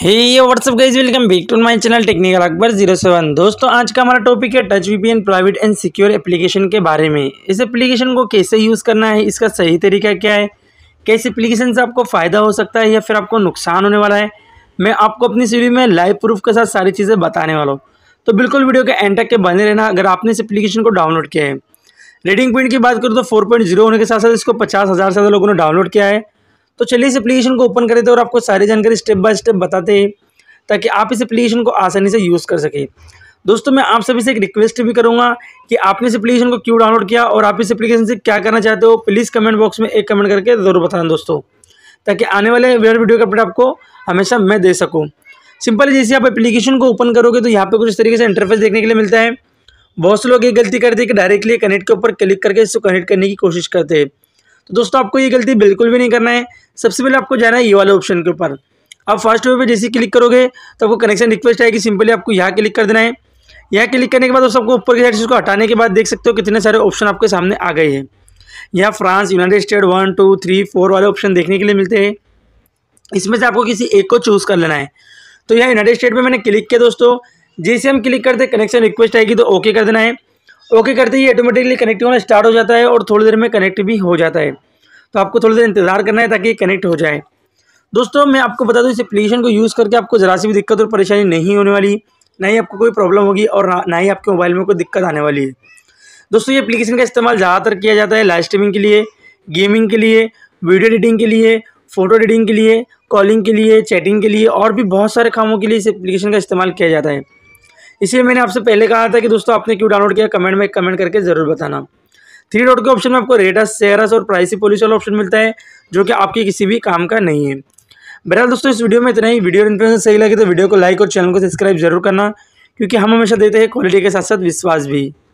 hey yo what's up guys welcome back to my channel technical Akbar zero seven दोस्तों आज का हमारा टॉपिक है touch VPN private and secure application के बारे में इस एप्लीकेशन को कैसे यूज़ करना है इसका सही तरीका क्या है कैसे एप्लीकेशन से आपको फ़ायदा हो सकता है या फिर आपको नुकसान होने वाला है मैं आपको अपनी सीढ़ी में लाइव प्रूफ के साथ सारी चीज़ें बताने वाला हूँ तो बिल्कुल वीडियो के एंड तक के बने रहना अगर आपने इस एप्लीकेशन को डाउनलोड किया है रेडिंग पॉइंट की बात करूँ तो फोर होने के साथ साथ इसको पचास से ज़्यादा लोगों ने डाउनलोड किया है तो चलिए इस एप्लीकेशन को ओपन करते हैं तो और आपको सारी जानकारी स्टेप बाय स्टेप बताते हैं ताकि आप इस एप्लीकेशन को आसानी से यूज़ कर सकें दोस्तों मैं आप सभी से एक रिक्वेस्ट भी करूँगा कि आपने इस एप्लीकेशन को क्यों डाउनलोड किया और आप इस एप्लीकेशन से क्या करना चाहते हो प्लीज़ कमेंट बॉक्स में एक कमेंट करके ज़रूर बताना दोस्तों ताकि आने वाले वीडियो का अपडेट आपको हमेशा मैं दे सकूँ सिंपल जैसे आप एप्लीकेशन को ओपन करोगे तो यहाँ पर कुछ इस तरीके से इंटरफेस देखने के लिए मिलता है बहुत से लोग ये गलती करते हैं कि डायरेक्टली कनेक्ट के ऊपर क्लिक करके इसको कनेक्ट करने की कोशिश करते हैं तो दोस्तों आपको ये गलती बिल्कुल भी नहीं करना है सबसे पहले आपको जाना है ये वाले ऑप्शन के ऊपर आप फर्स्ट वे पर जैसे क्लिक करोगे तो आपको कनेक्शन रिक्वेस्ट आएगी सिंपली आपको यहाँ क्लिक कर देना है यहाँ क्लिक करने के बाद दोस्तों आपको ऊपर की साइड से उसको हटाने के बाद देख सकते हो कितने सारे ऑप्शन आपके सामने आ गए हैं यहाँ France United State one two three four वाले ऑप्शन देखने के लिए मिलते हैं इसमें से आपको किसी एक को चूज़ कर लेना है तो यहाँ यूनाइटेड स्टेट में मैंने क्लिक किया दोस्तों जैसे हम क्लिक करते कनेक्शन रिक्वेस्ट आएगी तो ओके कर देना है ओके करते ही ऑटोमेटिकली कनेक्ट होना स्टार्ट हो जाता है और थोड़ी देर में कनेक्ट भी हो जाता है तो आपको थोड़ी देर इंतज़ार करना है ताकि कनेक्ट हो जाए दोस्तों मैं आपको बता दूँ इस एप्लीकेशन को यूज़ करके आपको ज़रा सी भी दिक्कत और परेशानी नहीं होने वाली ना ही आपको कोई प्रॉब्लम होगी और ना ही आपके मोबाइल में कोई दिक्कत आने वाली है दोस्तों ये एप्लीकेशन का इस्तेमाल ज़्यादातर किया जाता है लाइव स्ट्रीमिंग के लिए गेमिंग के लिए वीडियो एडिटिंग के लिए फ़ोटो एडिटिंग के लिए कॉलिंग के लिए चैटिंग के लिए और भी बहुत सारे कामों के लिए इस एप्लीकेशन का इस्तेमाल किया जाता है इसलिए मैंने आपसे पहले कहा था कि दोस्तों आपने क्यों डाउनलोड किया कमेंट में कमेंट करके ज़रूर बताना थ्री डॉट के ऑप्शन में आपको रेटस सेयरस और प्राइसी पॉलिसी वाला ऑप्शन मिलता है जो कि आपके किसी भी काम का नहीं है बहरहाल दोस्तों इस वीडियो में इतना ही वीडियो इन्फॉर्मेशन सही लगे तो वीडियो को लाइक और चैनल को सब्सक्राइब जरूर करना क्योंकि हम हमेशा देते हैं क्वालिटी के साथ साथ विश्वास भी